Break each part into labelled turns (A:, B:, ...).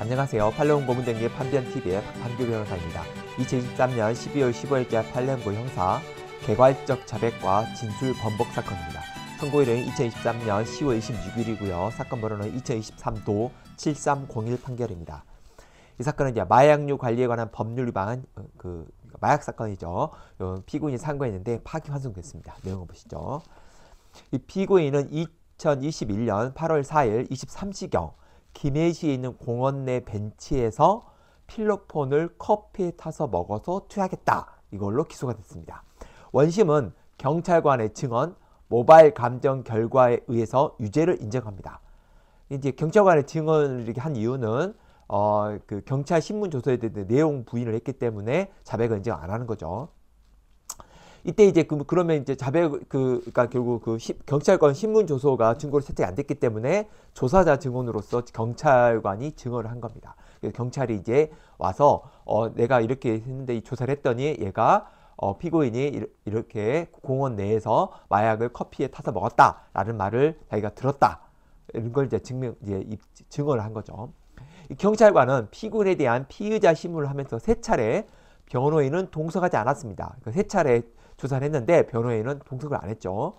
A: 안녕하세요. 팔레옹 고문대기 판변TV의 박판규 변호사입니다. 2023년 12월 15일자 팔레옹고 형사 개괄적 자백과 진술 번복 사건입니다. 선고일은 2023년 10월 26일이고요. 사건 번호는 2023도 7301 판결입니다. 이 사건은 이제 마약류 관리에 관한 법률 위반 어, 그 마약 사건이죠. 어, 피고인이 상고했는데 파기환송됐습니다. 내용을 보시죠. 이 피고인은 2021년 8월 4일 23시경 김해시에 있는 공원 내 벤치에서 필로폰을 커피에 타서 먹어서 투약했다. 이걸로 기소가 됐습니다. 원심은 경찰관의 증언, 모바일 감정 결과에 의해서 유죄를 인정합니다. 이제 경찰관의 증언을 이렇게 한 이유는 어, 그 경찰 신문 조서에 대해 내용 부인을 했기 때문에 자백을 인정 안 하는 거죠. 이때 이제 그, 그러면 이제 자백 그 그러니까 결국 그 시, 경찰관 신문 조서가 증거로 채택이 안 됐기 때문에 조사자 증언으로서 경찰관이 증언을 한 겁니다. 그래서 경찰이 이제 와서 어 내가 이렇게 했는데 이 조사를 했더니 얘가 어, 피고인이 이렇게 공원 내에서 마약을 커피에 타서 먹었다라는 말을 자기가 들었다. 이런 걸 이제 증명, 이제 증언을 한 거죠. 경찰관은 피고인에 대한 피의자 심문을 하면서 세 차례 변호인은 동석하지 않았습니다. 그러니까 세 차례 조사를 했는데 변호인은 동석을 안 했죠.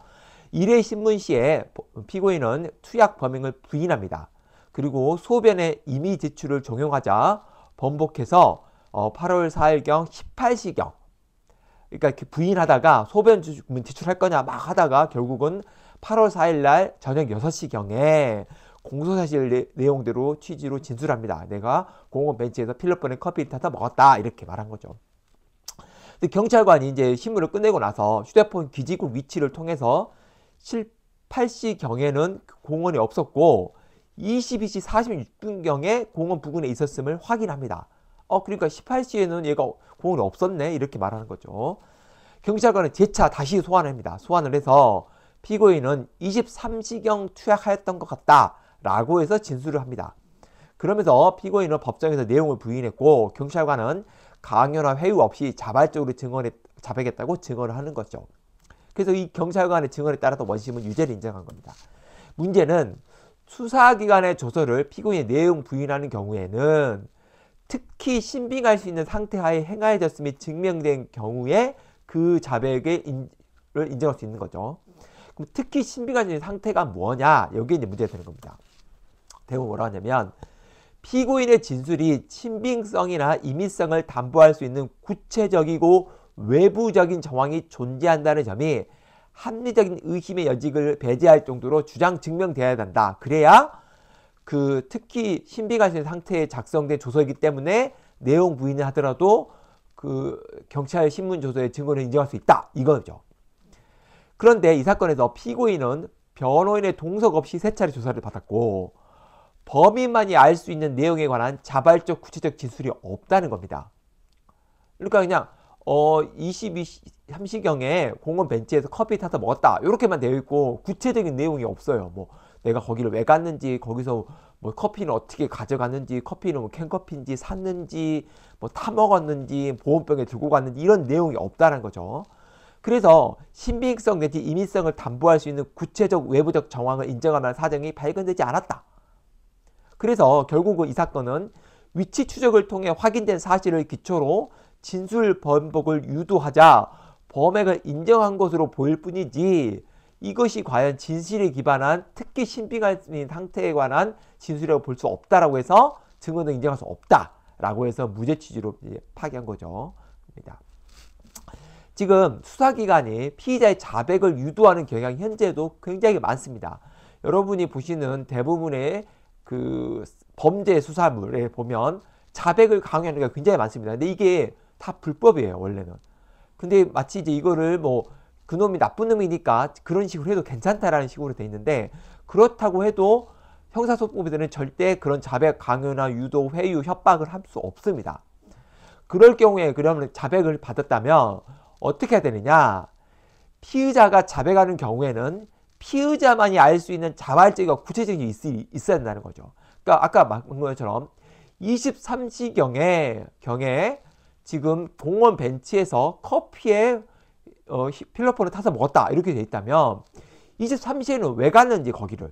A: 1회 신문 시에 피고인은 투약 범행을 부인합니다. 그리고 소변에 임의 제출을 적용하자 번복해서 8월 어, 4일경 18시경 그러니까 부인하다가 소변 제출할 거냐 막 하다가 결국은 8월 4일 날 저녁 6시경에 공소사실 내, 용대로 취지로 진술합니다. 내가 공원 벤치에서 필로폰에 커피를 타서 먹었다 이렇게 말한 거죠. 경찰관이 이제 신문을 끝내고 나서 휴대폰 기지국 위치를 통해서 1 8시경에는 그 공원이 없었고 22시 46분경에 공원 부근에 있었음을 확인합니다. 어, 그러니까 18시에는 얘가 공원이 없었네 이렇게 말하는 거죠. 경찰관은 재차 다시 소환합니다. 을 소환을 해서 피고인은 23시경 투약하였던 것 같다. 라고 해서 진술을 합니다. 그러면서 피고인은 법정에서 내용을 부인했고 경찰관은 강요나 회유 없이 자발적으로 증언을 자백했다고 증언을 하는 거죠. 그래서 이 경찰관의 증언에 따라서 원심은 유죄를 인정한 겁니다. 문제는 수사기관의 조서를 피고인의 내용 부인하는 경우에는 특히 신빙할 수 있는 상태하에 행하여졌음이 증명된 경우에 그 자백을 인정할 수 있는 거죠. 그럼 특히 신빙할 수 있는 상태가 뭐냐? 여기에 이제 문제가 되는 겁니다. 대부분 뭐라 하냐면 피고인의 진술이 친빙성이나 임의성을 담보할 수 있는 구체적이고 외부적인 정황이 존재한다는 점이 합리적인 의심의 여직을 배제할 정도로 주장 증명되어야 한다. 그래야 그 특히 신빙할 신 상태에 작성된 조서이기 때문에 내용 부인을 하더라도 그 경찰 신문 조서의 증거를 인정할 수 있다. 이거죠. 그런데 이 사건에서 피고인은 변호인의 동석 없이 세 차례 조사를 받았고 범인만이 알 수 있는 내용에 관한 자발적 구체적 진술이 없다는 겁니다. 그러니까 그냥 어 22, 3시경에 공원 벤치에서 커피 타서 먹었다 이렇게만 되어 있고 구체적인 내용이 없어요. 뭐 내가 거기를 왜 갔는지 거기서 뭐 커피는 어떻게 가져갔는지 커피는 뭐 캔커피인지 샀는지 뭐 타먹었는지 보온병에 들고 갔는지 이런 내용이 없다는 거죠. 그래서 신빙성 내지 임의성을 담보할 수 있는 구체적 외부적 정황을 인정하는 사정이 발견되지 않았다. 그래서 결국은 그 이 사건은 위치 추적을 통해 확인된 사실을 기초로 진술 번복을 유도하자 범행을 인정한 것으로 보일 뿐이지 이것이 과연 진실에 기반한 특히 신빙한 상태에 관한 진술이라고 볼 수 없다라고 해서 증언을 인정할 수 없다라고 해서 무죄 취지로 파기한 거죠. 지금 수사기관이 피의자의 자백을 유도하는 경향이 현재도 굉장히 많습니다. 여러분이 보시는 대부분의 그 범죄 수사물에 보면 자백을 강요하는 게 굉장히 많습니다. 근데 이게 다 불법이에요, 원래는. 근데 마치 이제 이거를 뭐 그놈이 나쁜 놈이니까 그런 식으로 해도 괜찮다라는 식으로 돼 있는데 그렇다고 해도 형사소송법에서는 절대 그런 자백 강요나 유도, 회유, 협박을 할 수 없습니다. 그럴 경우에 그러면 자백을 받았다면 어떻게 해야 되느냐? 피의자가 자백하는 경우에는 피의자만이 알 수 있는 자발적이고 구체적인 게 있, 어야 된다는 거죠. 그러니까 아까 말한 것처럼 23시경에 경에 지금 공원 벤치에서 커피에 어, 필로폰을 타서 먹었다 이렇게 돼 있다면 23시에는 왜 갔는지 거기를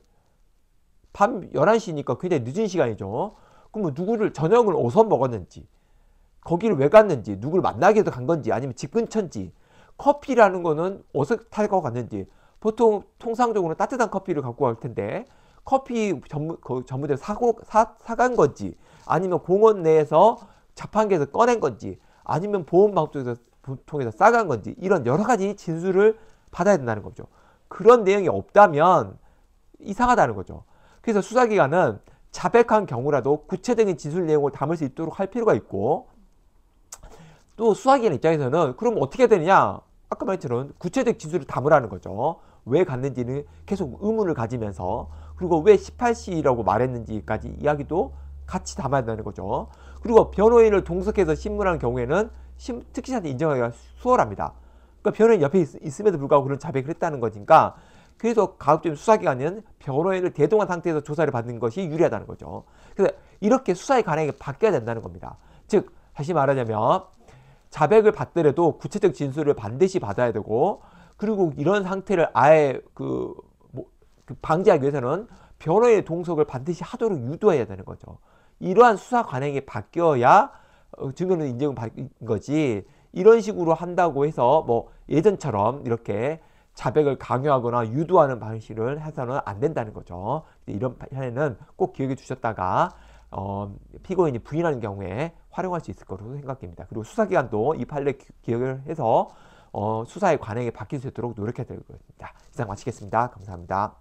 A: 밤 11시니까 굉장히 늦은 시간이죠. 그러면 뭐 누구를 저녁을 어서 먹었는지 거기를 왜 갔는지 누구를 만나기도 간 건지 아니면 집 근처인지 커피라는 거는 어디서 타고 갔는지 보통 통상적으로 따뜻한 커피를 갖고 갈 텐데 커피 전문 그 전문점 사고 사, 사간 건지 아니면 공원 내에서 자판기에서 꺼낸 건지 아니면 보험방 쪽에서 통해서 싸간 건지 이런 여러 가지 진술을 받아야 된다는 거죠. 그런 내용이 없다면 이상하다는 거죠. 그래서 수사기관은 자백한 경우라도 구체적인 진술 내용을 담을 수 있도록 할 필요가 있고 또 수사기관 입장에서는 그럼 어떻게 되느냐 아까 말했처럼 구체적 지술을 담으라는 거죠. 왜 갔는지는 계속 의문을 가지면서 그리고 왜1 8시라고 말했는지까지 이야기도 같이 담아야 되는 거죠. 그리고 변호인을 동석해서 신문하는 경우에는 특히한테 인정하기가 수월합니다. 그러니까 변호인 옆에 있, 음에도 불구하고 그런 자백을 했다는 거니까 그래서 가급적 수사기관은 변호인을 대동한 상태에서 조사를 받는 것이 유리하다는 거죠. 그래서 이렇게 수사의 관행이 바뀌어야 된다는 겁니다. 즉 다시 말하자면 자백을 받더라도 구체적 진술을 반드시 받아야 되고 그리고 이런 상태를 아예 그, 뭐, 그 방지하기 위해서는 변호의 동석을 반드시 하도록 유도해야 되는 거죠. 이러한 수사 관행이 바뀌어야 어, 증거는 인정을 받은 거지 이런 식으로 한다고 해서 뭐 예전처럼 이렇게 자백을 강요하거나 유도하는 방식을 해서는 안 된다는 거죠. 이런 사에는꼭 기억해 주셨다가 어, 피고인이 부인하는 경우에 활용할 수 있을 것으로 생각됩니다. 그리고 수사기관도 이 판례 기억을 해서 어, 수사의 관행이 바뀔 수 있도록 노력해야 될 것입니다. 이상 마치겠습니다. 감사합니다.